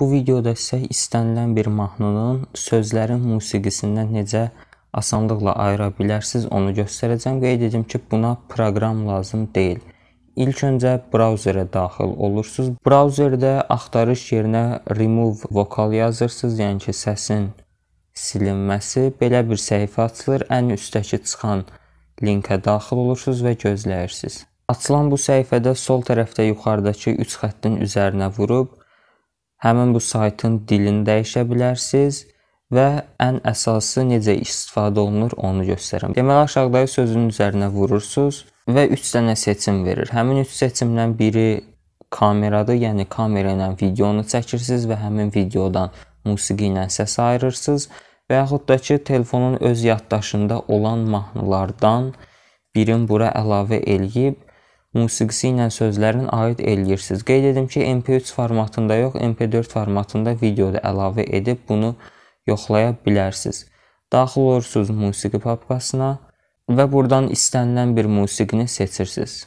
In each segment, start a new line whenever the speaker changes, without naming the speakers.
Bu videoda isə istənilən bir mahnının sözlərin musiqisindən necə asanlıqla ayıra bilərsiniz, onu göstərəcəm. Qeyd edim ki, buna proqram lazım deyil. İlk öncə brauzerə daxil olursunuz. Brauzerdə axtarış yerinə remove vokal yazırsınız, yəni ki, səsin silinməsi. Belə bir səhifə açılır. Ən üstdəki çıxan linkə daxil olursunuz və gözləyirsiniz. Açılan bu səhifədə sol tərəfdə yuxarıdakı 3 xəttin üzərinə vurub həmin bu saytın dilini dəyişə bilərsiniz və ən əsası necə istifadə olunur onu göstərəm. Deməli aşağıdakı sözün üzərinə vurursunuz və 3 dənə seçim verir. Həmin 3 seçimdən biri kameradır, yəni kamera ilə videonu çəkirsiniz və həmin videodan musiqi ilə səs ayırırsınız və yaxud da ki, telefonun öz yaddaşında olan mahnılardan birin bura əlavə eləyib musiqisi ilə sözlərin aid eləyirsiz. Qeyd edim ki, MP3 formatında yox, MP4 formatında videoda əlavə edib bunu yoxlaya bilərsiniz. Daxil olursunuz musiqi papkasına və buradan istənilən bir musiqini seçirsiniz.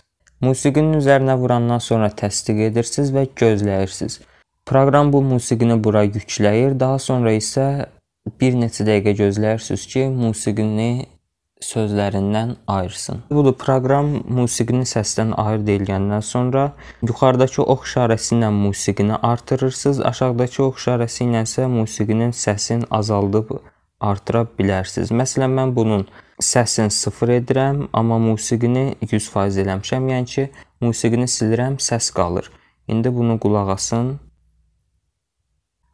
Musiqinin üzərinə vurandan sonra təsdiq edirsiniz və gözləyirsiniz. Proqram bu musiqini bura yükləyir, daha sonra isə bir neçə dəqiqə gözləyirsiniz ki, musiqini sözlərindən ayırsın. Budur proqram musiqini səsdən ayır deyilgəndən sonra yuxarıdakı ox işarəsi ilə musiqini artırırsınız, aşağıdakı ox işarəsi ilə isə musiqinin səsini azaldıb artıra bilərsiniz. Məsələn mən bunun səsini 0 edirəm, amma musiqini 100% eləmişəm, yəni ki, musiqini silirəm, səs qalır. İndi bunu qulaq asın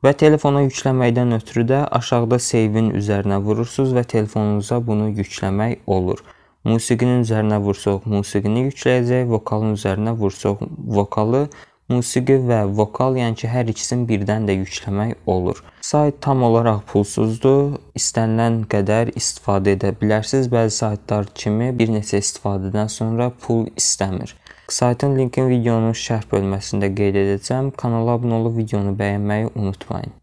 və telefona yükləməkdən ötürü də aşağıda save-in üzərinə vurursunuz və telefonunuza bunu yükləmək olur. Musiqinin üzərinə vursuq musiqini yükləyəcək, vokalın üzərinə vursuq vokalı, musiqi və vokal, yəni ki, hər ikisini birdən də yükləmək olur. Sayt tam olaraq pulsuzdur. İstənilən qədər istifadə edə bilərsiniz. Bəzi saytlar kimi bir neçə istifadədən sonra pul istəmir. Saytın linkin videonun şərh bölməsində qeyd edəcəm. Kanala abunə olub videonu bəyənməyi unutmayın.